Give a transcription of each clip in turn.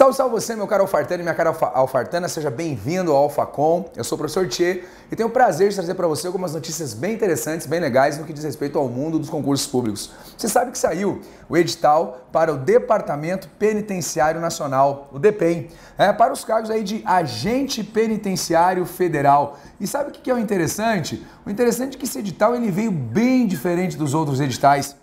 Salve, salve você, meu caro Alfartana e minha cara Alfartana, seja bem-vindo ao AlfaCom. Eu sou o professor Tchê e tenho o prazer de trazer para você algumas notícias bem interessantes, bem legais no que diz respeito ao mundo dos concursos públicos. Você sabe que saiu o edital para o Departamento Penitenciário Nacional, o DPEM, é, para os cargos aí de agente penitenciário federal. E sabe o que é o interessante? O interessante é que esse edital ele veio bem diferente dos outros editais.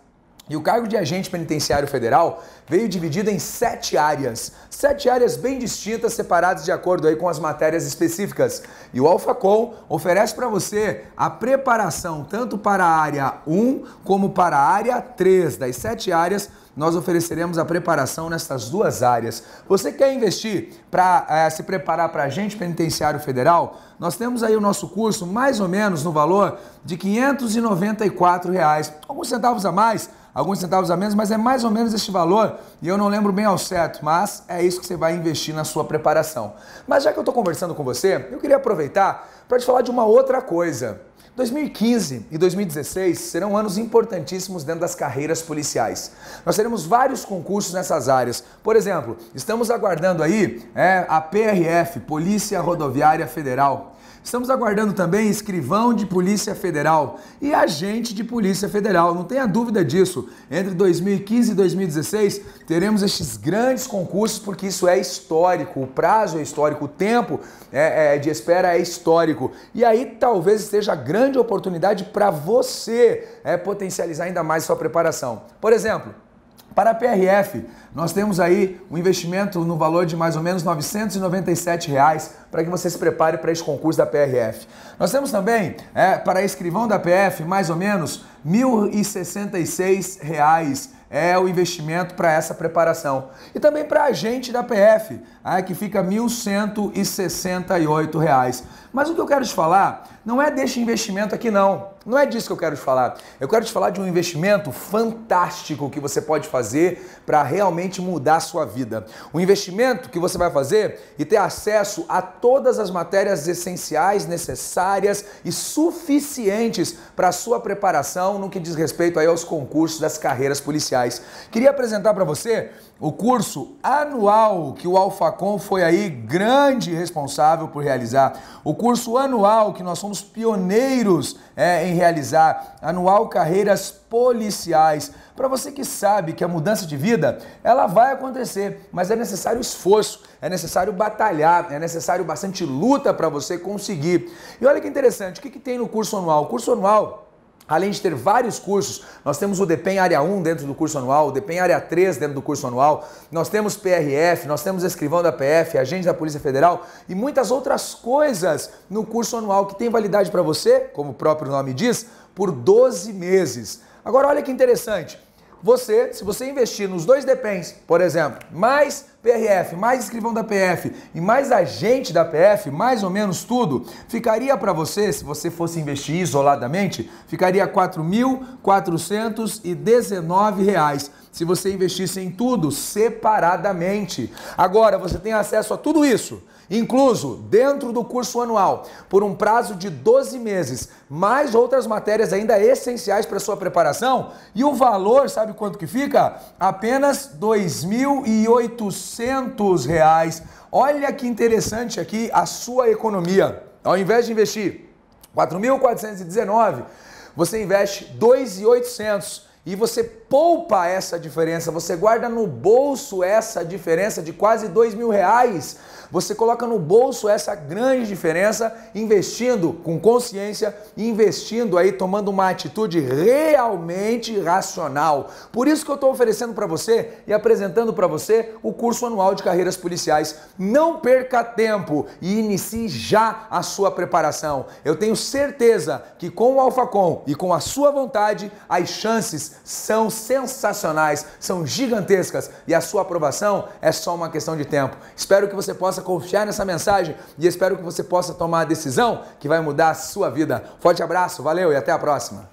E o cargo de agente penitenciário federal veio dividido em sete áreas, sete áreas bem distintas, separadas de acordo aí com as matérias específicas. E o Alfacom oferece para você a preparação tanto para a área 1 como para a área 3 das sete áreas nós ofereceremos a preparação nessas duas áreas. Você quer investir para é, eh, se preparar para agente penitenciário federal? Nós temos aí o nosso curso mais ou menos no valor de R$ 594, reais, alguns centavos a mais, alguns centavos a menos, mas é mais ou menos este valor e eu não lembro bem ao certo, mas é isso que você vai investir na sua preparação. Mas já que eu estou conversando com você, eu queria aproveitar para te falar de uma outra coisa. 2015 e 2016 serão anos importantíssimos dentro das carreiras policiais. Nós teremos vários concursos nessas áreas. Por exemplo, estamos aguardando aí é, a PRF, Polícia Rodoviária Federal. Estamos aguardando também escrivão de Polícia Federal e agente de Polícia Federal, não tenha dúvida disso. Entre 2015 e 2016 teremos estes grandes concursos porque isso é histórico, o prazo é histórico, o tempo é, é, de espera é histórico. E aí talvez esteja grande grande oportunidade para você é, potencializar ainda mais sua preparação. Por exemplo, para a PRF, nós temos aí um investimento no valor de mais ou menos R$ 997 reais para que você se prepare para esse concurso da PRF. Nós temos também, é, para escrivão da PF, mais ou menos R$ 1.066 é o investimento para essa preparação. E também para agente da PF, ah, é, que fica R$ 1.168. Mas o que eu quero te falar não é deste investimento aqui não. Não é disso que eu quero te falar. Eu quero te falar de um investimento fantástico que você pode fazer para realmente mudar a sua vida. Um investimento que você vai fazer e ter acesso a todas as matérias essenciais, necessárias e suficientes para a sua preparação no que diz respeito aí aos concursos das carreiras policiais. Queria apresentar para você o curso anual que o Alfacom foi aí grande responsável por realizar. O curso anual que nós somos pioneiros é, em realizar, anual Carreiras Policiais policiais. Para você que sabe que a mudança de vida, ela vai acontecer, mas é necessário esforço, é necessário batalhar, é necessário bastante luta para você conseguir. E olha que interessante, o que, que tem no curso anual? O curso anual Além de ter vários cursos, nós temos o DPEM Área 1 dentro do curso anual, o DPEM Área 3 dentro do curso anual, nós temos PRF, nós temos Escrivão da PF, Agente da Polícia Federal e muitas outras coisas no curso anual que tem validade para você, como o próprio nome diz, por 12 meses. Agora olha que interessante. Você, se você investir nos dois DPENs, por exemplo, mais PRF, mais escrivão da PF e mais agente da PF, mais ou menos tudo, ficaria para você, se você fosse investir isoladamente, ficaria R$ 4.419 se você investisse em tudo separadamente. Agora você tem acesso a tudo isso, incluso dentro do curso anual, por um prazo de 12 meses, mais outras matérias ainda essenciais para sua preparação, e o valor, sabe quanto que fica? Apenas R$ 2.800. Olha que interessante aqui a sua economia. Ao invés de investir 4.419, você investe 2.800 e você poupa essa diferença, você guarda no bolso essa diferença de quase dois mil reais, você coloca no bolso essa grande diferença, investindo com consciência, investindo aí, tomando uma atitude realmente racional. Por isso que eu estou oferecendo para você e apresentando para você o curso anual de carreiras policiais. Não perca tempo e inicie já a sua preparação. Eu tenho certeza que com o AlphaCom e com a sua vontade, as chances são sensacionais, são gigantescas e a sua aprovação é só uma questão de tempo. Espero que você possa confiar nessa mensagem e espero que você possa tomar a decisão que vai mudar a sua vida. Forte abraço, valeu e até a próxima!